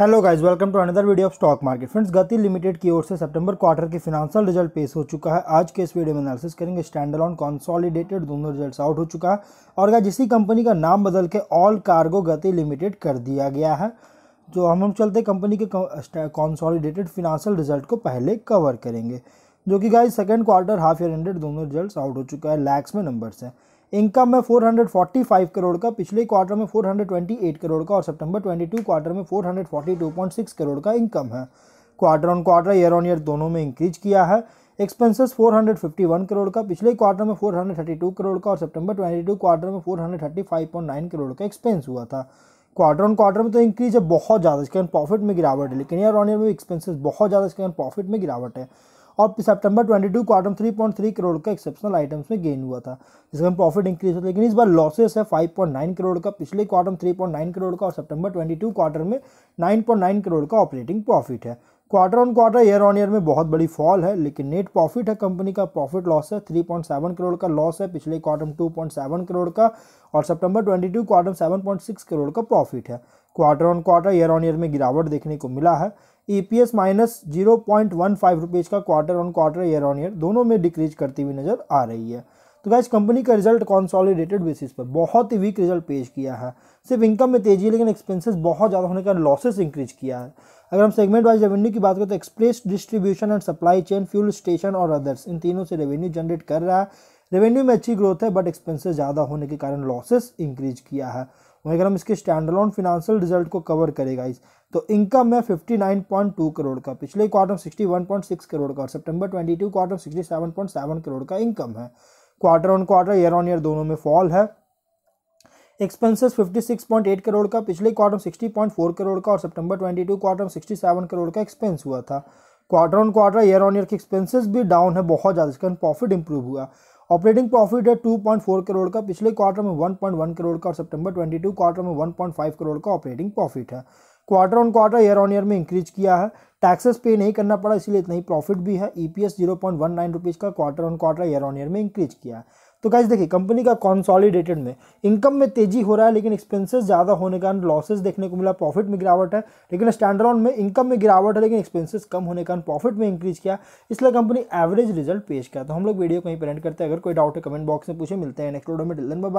hello guys welcome to another video of stock market friends Gati limited की ओर से सितंबर क्वार्टर के फिनांशियल रिजल्ट पेश हो चुका है आज के इस वीडियो में एनालिसिस करेंगे स्टैंड ऑन कॉन्सॉलिडेटेड दोनों रिजल्ट्स आउट हो चुका है और गाइस इसी कंपनी का नाम बदल के ऑल कार्गो गति लिमिटेड कर दिया गया है जो हम हम चलते कंपनी के कॉन्सॉलिडेटेड फिनांशियल रिजल्ट को पहले कवर करेंगे जो कि guys second quarter half year ended दोनों रिजल्ट आउट हो चुका है लैक्स में नंबर्स हैं इनकम में 445 करोड़ का पिछले क्वार्टर में 428 करोड़ का और सितंबर 22 क्वार्टर में 442.6 करोड़ का इनकम है quarter on quarter year on year दोनों में इंक्रीज किया है एक्सपेंसेस 451 करोड़ का पिछले क्वार्टर में 432 करोड़ का और सितंबर 22 क्वार्टर में 435.9 करोड़ का एक्सपेंस हुआ था क्वार्टर ऑन क्वार्टर में तो इंक्रीज है बहुत ज़्यादा इसके कारण प्रॉफिट में गिरावट है लेकिन ईयर ऑन ईयर में एक्सपेंसेस बहुत ज़्यादा इसके कारण प्रॉफिट में गिरावट है और सितंबर 22 को पॉइंट 3.3 करोड़ का एक्सेप्शनल आइटम्स में गेन हुआ था जिसमें प्रॉफिट इंक्रीज हुआ लेकिन इस बार लॉसेस है 5.9 करोड़ का पिछले क्वार्टर में 3.9 करोड़ का और सितंबर 22 क्वार्टर में 9.9 करोड़ का ऑपरेटिंग प्रॉफिट है quarter on quarter year on year में बहुत बड़ी फॉल है लेकिन नेट प्रॉफिट है कंपनी का प्रॉफिट लॉस है 3.7 करोड़ का लॉस है पिछले क्वार्टर में 2.7 करोड़ का और सितंबर 22 क्वार्टर में 7.6 करोड़ का प्रॉफिट है quarter on quarter year on year में गिरावट देखने को मिला है E P S minus zero point one five rupees का quarter on quarter year on year दोनों में डिक्रीज करती हुई नज़र आ रही है तो गाइज कंपनी का रिजल्ट कॉन्सॉलिडेटेड बेसिस पर बहुत ही वीक रिजल्ट पेश किया है सिर्फ इनकम में तेजी है लेकिन एक्सपेंसेस बहुत ज़्यादा होने का लॉसेस इंक्रीज किया है अगर हम सेगमेंट वाइज रेवेन्यू की बात करें तो express distribution and supply chain fuel station और अदर्स इन तीनों से रेवेन्यू जनरेट कर रहा है रेवेन्यू में अच्छी ग्रोथ है बट एक्सपेंसेस ज़्यादा होने के कारण लॉसेस इंक्रीज किया है वहीं अगर हम इसके ऑन फिनेंशियल रिजल्ट को कवर करेगा इस तो इनकम है टू करोड़ का पिछले क्वार्टर पॉइंट सिक्स करोड़ का और twenty two quarter point seven crore का इनकम है quarter on quarter year on year दोनों में फॉल है एक्सपेंसेस 56.8 करोड़ का पिछले क्वार्टर में 60.4 करोड़ का और सितंबर 22 क्वार्टर में 67 करोड़ का एक्सपेंस हुआ था quarter on quarter year on year के एक्सपेंसेस भी डाउन है बहुत ज़्यादा इसका प्रॉफिट इंप्रूव हुआ ऑपरेटिंग प्रॉफिट है 2.4 करोड़ का पिछले क्वार्टर में 1.1 करोड़ का और सितंबर 22 क्वार्टर में 1.5 करोड़ का ऑपरेटिंग प्रॉफिट है quarter on quarter year on year में इंक्रीज किया है टैक्सेस पे नहीं करना पड़ा इसलिए इतना ही प्रॉफिट भी है EPS zero point one nine rupees का quarter on quarter year on year में इंक्रीज किया तो कैसे देखिए कंपनी का कॉन्सॉलिडेटेड में इनकम में तेजी हो रहा है लेकिन एक्सपेंसेस ज़्यादा होने के कारण लॉसेस देखने को मिला प्रॉफिट में गिरावट है लेकिन स्टैंडर्ड में इनकम में गिरावट है लेकिन एक्सपेंसेस कम होने के कारण प्रॉफिट में इंक्रीज किया इसलिए कंपनी एवरेज रिजल्ट पेश किया तो हम लोग वीडियो कहीं प्रेजेंट करते हैं अगर कोई डाउट है कमेंट बॉक्स में पूछे मिलते हैं नेक्स्ट में डिलन बाय